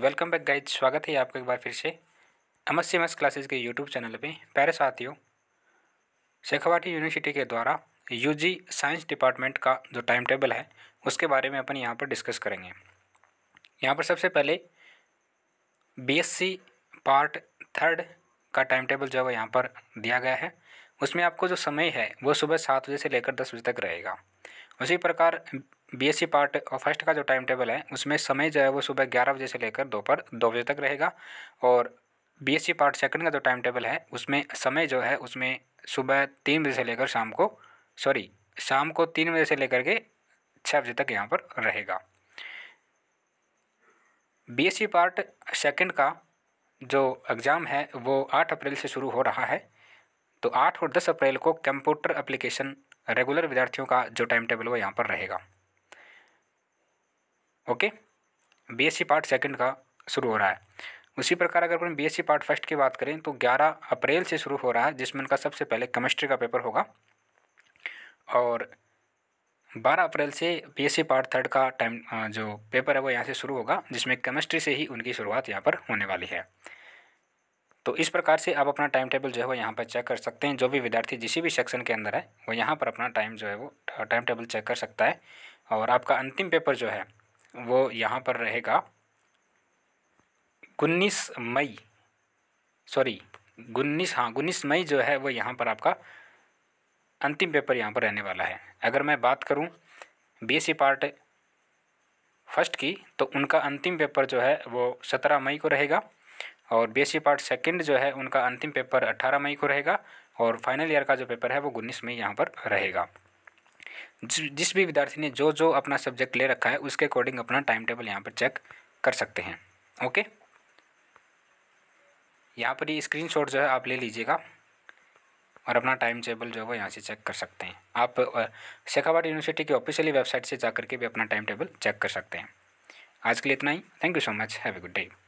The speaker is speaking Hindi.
वेलकम बैक गाइज स्वागत है आपका एक बार फिर से M S C M S classes के यूट्यूब चैनल पे पैर साथियों शेखावाटी यूनिवर्सिटी के द्वारा यू जी साइंस डिपार्टमेंट का जो टाइम टेबल है उसके बारे में अपन यहाँ पर डिस्कस करेंगे यहाँ पर सबसे पहले B S C part third का टाइम टेबल जो है यहाँ पर दिया गया है उसमें आपको जो समय है वो सुबह सात बजे से लेकर दस बजे तक रहेगा उसी प्रकार बी एस सी पार्ट और फर्स्ट का जो टाइम टेबल है उसमें समय जो है वो सुबह ग्यारह बजे से लेकर दोपहर दो बजे तक रहेगा और B S C part second का जो टाइम टेबल है उसमें समय जो है उसमें सुबह तीन बजे से लेकर शाम को सॉरी शाम को तीन बजे से लेकर के छः बजे तक यहाँ पर रहेगा B S C part second का जो एग्ज़ाम है वो आठ अप्रैल से शुरू हो रहा है तो आठ और दस अप्रैल को कंप्यूटर एप्लीकेशन रेगुलर विद्यार्थियों का जो टाइम टेबल वो यहाँ पर रहेगा ओके बीएससी पार्ट सेकंड का शुरू हो रहा है उसी प्रकार अगर अपन बीएससी पार्ट फर्स्ट की बात करें तो 11 अप्रैल से शुरू हो रहा है जिसमें उनका सबसे पहले केमिस्ट्री का पेपर होगा और 12 अप्रैल से बीएससी पार्ट थर्ड का टाइम जो पेपर है वो यहाँ से शुरू होगा जिसमें केमिस्ट्री से ही उनकी शुरुआत यहाँ पर होने वाली है तो इस प्रकार से आप अपना टाइम टेबल जो है वो यहाँ पर चेक कर सकते हैं जो भी विद्यार्थी जिस भी सेक्शन के अंदर है वो यहाँ पर अपना टाइम जो है वो टाइम टेबल चेक कर सकता है और आपका अंतिम पेपर जो है वो यहाँ पर रहेगा उन्नीस मई सॉरी उन्नीस हाँ उन्नीस मई जो है वो यहाँ पर आपका अंतिम पेपर यहाँ पर रहने वाला है अगर मैं बात करूँ बी पार्ट फर्स्ट की तो उनका अंतिम पेपर जो है वो सत्रह मई को रहेगा और बी पार्ट सेकेंड जो है उनका अंतिम पेपर अट्ठारह मई को रहेगा और फाइनल ईयर का जो पेपर है वो उन्नीस मई यहाँ पर रहेगा जिस भी विद्यार्थी ने जो जो अपना सब्जेक्ट ले रखा है उसके अकॉर्डिंग अपना टाइम टेबल यहाँ पर चेक कर सकते हैं ओके यहाँ पर ये स्क्रीन जो है आप ले लीजिएगा और अपना टाइम टेबल जो है वो यहाँ से चेक कर सकते हैं आप शेखावाट यूनिवर्सिटी की ऑफिशियली वेबसाइट से जा के भी अपना टाइम टेबल चेक कर सकते हैं आज के लिए इतना ही thank you so much have a good day